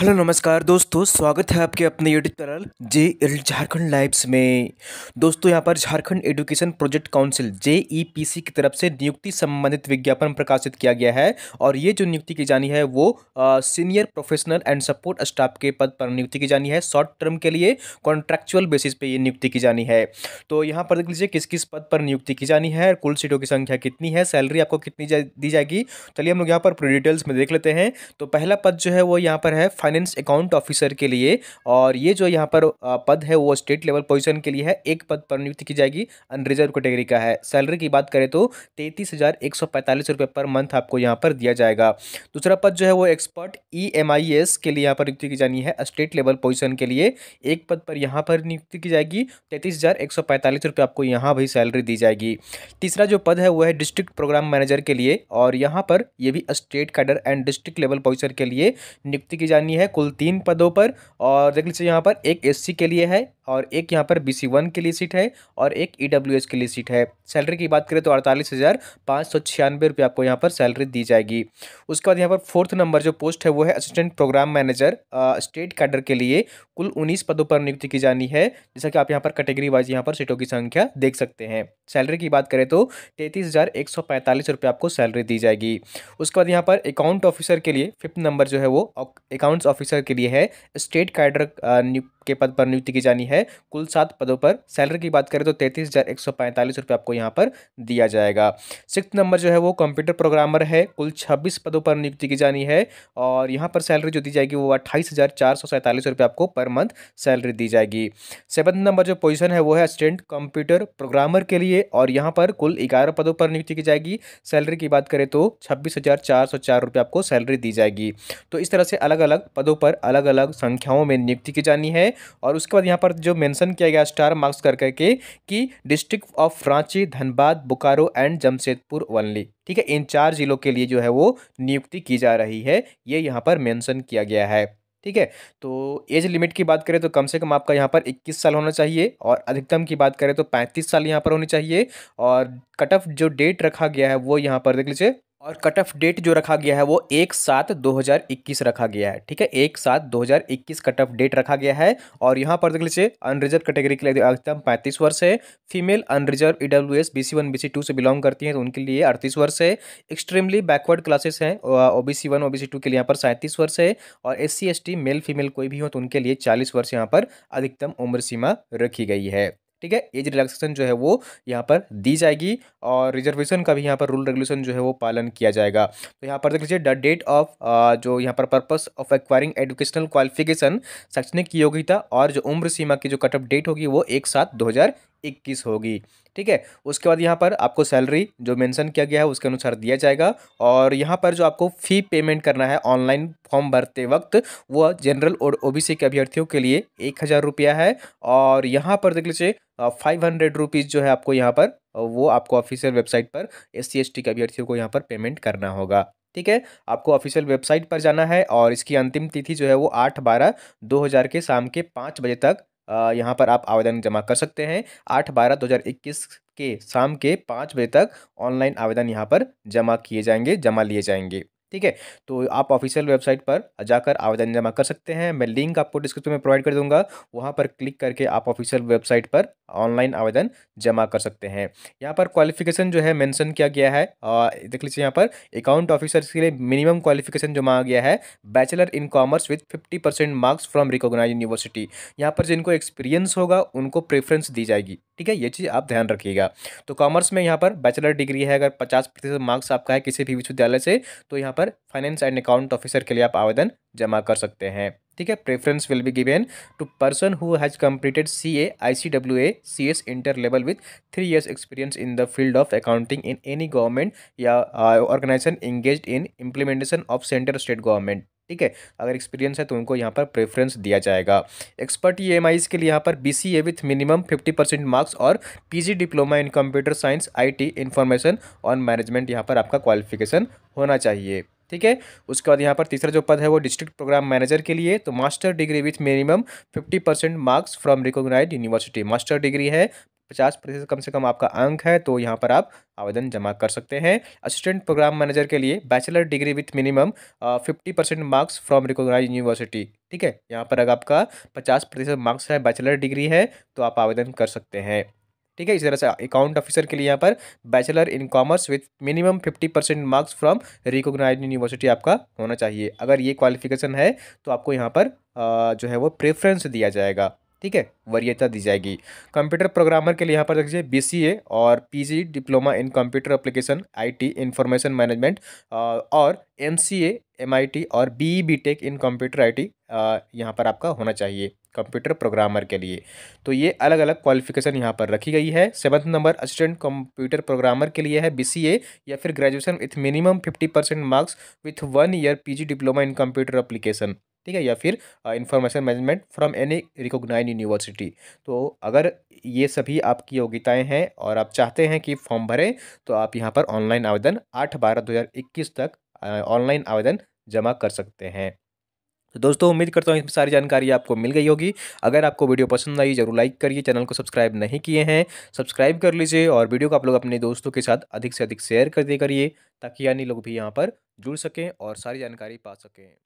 hello नमस्कार दोस्तों स्वागत है आपके अपने YouTube channel J L Jharkhand lives में दोस्तों यहां पर Jharkhand education project council J E P C की तरफ से नियुक्ति संबंधित विज्ञापन प्रकाशित किया गया है और ये जो नियुक्ति की जानी है वो आ, senior professional and support staff के पद पर नियुक्ति की जानी है शॉर्ट टर्म के लिए कॉन्ट्रेक्चुअल बेसिस पर ये नियुक्ति की जानी है तो यहाँ पर देख लीजिए किस किस पद पर नियुक्ति की जानी है कुल सीटों की संख्या कितनी है सैलरी आपको कितनी दी जाएगी चलिए हम लोग यहाँ पर डिटेल्स में देख लेते हैं तो पहला पद जो है वो यहाँ पर है फाइनेंस अकाउंट ऑफिसर के लिए और ये जो यहाँ पर पद है वो स्टेट लेवल पोजीशन के लिए है एक पद पर नियुक्ति की जाएगी अनरिजर्व कैटेगरी का है सैलरी की बात करें तो तैंतीस हज़ार एक सौ पैंतालीस रुपये पर मंथ आपको यहाँ पर दिया जाएगा दूसरा पद जो है वो expert E M I S के लिए यहाँ पर नियुक्ति की जानी है स्टेट लेवल पोजिशन के लिए एक पद पर यहाँ पर नियुक्ति की जाएगी तैंतीस हज़ार एक सौ पैंतालीस रुपये आपको यहाँ भी सैलरी दी जाएगी तीसरा जो पद है वो है डिस्ट्रिक्ट प्रोग्राम मैनेजर के लिए और यहाँ पर यह भी state cadre and district level position के लिए नियुक्ति की जानी है कुल तीन पदों पर और देख लीजिए यहाँ पर एक एस के लिए है और एक यहाँ पर बी वन के लिए सीट है और एक ई e के लिए सीट है सैलरी की बात करें तो अड़तालीस हज़ार पाँच सौ छियानवे रुपये आपको यहाँ पर सैलरी दी जाएगी उसके बाद यहाँ पर फोर्थ नंबर जो पोस्ट है वो है assistant programme manager state cadre के लिए कुल उन्नीस पदों पर नियुक्ति की जानी है जैसा कि आप यहाँ पर कैटेगरी वाइज यहाँ पर सीटों की संख्या देख सकते हैं सैलरी की बात करें तो तैंतीस हज़ार आपको सैलरी दी जाएगी उसके बाद यहाँ पर अकाउंट ऑफिसर के लिए फिफ्थ नंबर जो है वो अकाउंट ऑफिसर के लिए है स्टेट कैडर के पद पर नियुक्ति की जानी है कुल सात पदों पर सैलरी की बात करें तो तैंतीस हज़ार एक सौ पैंतालीस रुपये आपको यहाँ पर दिया जाएगा सिक्स नंबर जो है वो कंप्यूटर प्रोग्रामर है कुल छब्बीस पदों पर नियुक्ति की जानी है और यहाँ पर सैलरी जो दी जाएगी वो अट्ठाईस हज़ार चार सौ सैंतालीस रुपये आपको पर मंथ सैलरी दी जाएगी सेवन नंबर जो पोजीशन है वो है असिस्टेंट कंप्यूटर प्रोग्रामर के लिए और यहाँ पर कुल ग्यारह पदों पर नियुक्ति की जाएगी सैलरी की बात करें तो छब्बीस हज़ार चार सौ चार रुपये आपको सैलरी दी जाएगी तो इस तरह से अलग अलग पदों पर अलग अलग संख्याओं में नियुक्ति की जानी है और उसके बाद यहाँ पर जो मेंशन किया गया स्टार मार्क्स कर करके कि district of Ranchi Dhanbad Bokaro and Jamshedpur only ठीक है इन चार जिलों के लिए जो है वो नियुक्ति की जा रही है ये यह यहाँ पर मैंसन किया गया है ठीक है तो एज लिमिट की बात करें तो कम से कम आपका यहाँ पर 21 साल होना चाहिए और अधिकतम की बात करें तो 35 साल यहाँ पर होनी चाहिए और कट ऑफ जो डेट रखा गया है वो यहाँ पर देख लीजिए और कट ऑफ डेट जो रखा गया है वो एक सात 2021 रखा गया है ठीक है एक सात 2021 कट ऑफ डेट रखा गया है और यहाँ पर देख लीजिए अनरिजर्व कैटेगरी के लिए अधिकतम पैंतीस वर्ष है female unreserved E W S B C one B C two से बिलोंग करती हैं तो उनके लिए अड़तीस वर्ष है एक्सट्रीमली बैकवर्ड क्लासेस हैं O B C one O B C two के लिए यहाँ पर सैंतीस वर्ष है और S C S T male female कोई भी हो तो उनके लिए चालीस वर्ष यहाँ पर अधिकतम उम्र सीमा रखी गई है ठीक है एज रिलैक्सेशन जो है वो यहाँ पर दी जाएगी और रिजर्वेशन का भी यहाँ पर रूल रेगुलेशन जो है वो पालन किया जाएगा तो यहाँ पर देख लीजिए द डेट ऑफ जो यहाँ पर purpose of acquiring educational qualification शैक्षणिक योग्यता और जो उम्र सीमा की जो कटअप डेट होगी वो एक सात दो इक्कीस होगी ठीक है उसके बाद यहाँ पर आपको सैलरी जो मेंशन किया गया है उसके अनुसार दिया जाएगा और यहाँ पर जो आपको फ़ी पेमेंट करना है ऑनलाइन फॉर्म भरते वक्त वह जनरल और ओबीसी के अभ्यर्थियों के लिए एक हज़ार रुपया है और यहाँ पर देख लीजिए फाइव हंड्रेड रुपीज़ जो है आपको यहाँ पर वो आपको ऑफिशियल वेबसाइट पर एस सी के अभ्यर्थियों को यहाँ पर पेमेंट करना होगा ठीक है आपको ऑफिशियल वेबसाइट पर जाना है और इसकी अंतिम तिथि जो है वो आठ बारह दो हज़ार के शाम के पाँच बजे तक यहाँ पर आप आवेदन जमा कर सकते हैं आठ बारह दो हज़ार इक्कीस के शाम के पाँच बजे तक ऑनलाइन आवेदन यहाँ पर जमा किए जाएंगे जमा लिए जाएंगे ठीक है तो आप ऑफिशियल वेबसाइट पर जाकर आवेदन जमा कर सकते हैं मैं लिंक आपको डिस्क्रिप्शन में प्रोवाइड कर दूंगा वहाँ पर क्लिक करके आप ऑफिशियल वेबसाइट पर ऑनलाइन आवेदन जमा कर सकते हैं यहाँ पर क्वालिफिकेशन जो है मेंशन किया गया है देख लीजिए यहाँ पर अकाउंट ऑफिसर्स के लिए मिनिमम क्वालिफिकेशन जो मांगा गया है bachelor in commerce with fifty percent marks from recognise university यहाँ पर जिनको एक्सपीरियंस होगा उनको प्रेफरेंस दी जाएगी ठीक है ये चीज़ आप ध्यान रखिएगा तो कॉमर्स में यहाँ पर बैचलर डिग्री है अगर पचास प्रतिशत मार्क्स आपका है किसी भी विश्वविद्यालय से तो यहाँ पर फाइनेंस एंड अकाउंट ऑफिसर के लिए आप आवेदन जमा कर सकते हैं ठीक है preference will be given to person who has completed C A I C W A C S inter level with three years experience in the field of accounting in any government या organisation engage in implementation of central state government ठीक है अगर experience है तो उनको यहाँ पर preference दिया जाएगा एक्सपर्ट ई एम के लिए यहाँ पर B C A with minimum fifty percent marks और P diploma in computer science I T information और मैनेजमेंट यहाँ पर आपका क्वालिफिकेशन होना चाहिए ठीक है उसके बाद यहाँ पर तीसरा जो पद है वो डिस्ट्रिक्ट प्रोग्राम मैनेजर के लिए तो master degree with minimum fifty percent marks from recognise university master degree है पचास प्रतिशत कम से कम आपका अंक है तो यहाँ पर आप आवेदन जमा कर सकते हैं असिस्टेंट प्रोग्राम मैनेजर के लिए bachelor degree with minimum fifty percent marks from recognise university ठीक है यहाँ पर अगर आपका पचास प्रतिशत मार्क्स है बैचलर डिग्री है तो आप आवेदन कर सकते हैं ठीक है इसी तरह से अकाउंट ऑफिसर के लिए यहाँ पर bachelor in commerce with minimum fifty percent marks from recognise university आपका होना चाहिए अगर ये क्वालिफिकेशन है तो आपको यहाँ पर जो है वो प्रेफरेंस दिया जाएगा ठीक है वरीयता दी जाएगी कंप्यूटर प्रोग्रामर के लिए यहाँ पर देखिए बीसीए और PG diploma in computer application IT information management और एमसीए एमआईटी और BE BTech e in computer IT यहाँ पर आपका होना चाहिए कंप्यूटर प्रोग्रामर के लिए तो ये अलग अलग क्वालिफिकेशन यहाँ पर रखी गई है seventh number assistant computer programmer के लिए है बीसीए या फिर graduation with minimum fifty percent marks with one year PG diploma in computer application ठीक है या फिर information management from any recognise university तो अगर ये सभी आपकी योग्यताएं हैं और आप चाहते हैं कि फॉर्म भरें तो आप यहाँ पर ऑनलाइन आवेदन आठ बारह दो हज़ार इक्कीस तक ऑनलाइन आवेदन जमा कर सकते हैं तो दोस्तों उम्मीद करता हूँ इसमें सारी जानकारी आपको मिल गई होगी अगर आपको वीडियो पसंद आई जरूर लाइक करिए चैनल को सब्सक्राइब नहीं किए हैं सब्सक्राइब कर लीजिए और वीडियो को आप लोग अपने दोस्तों के साथ अधिक से अधिक शेयर कर दिया करिए ताकि यानी लोग भी यहाँ पर जुड़ सकें और सारी जानकारी पा सकें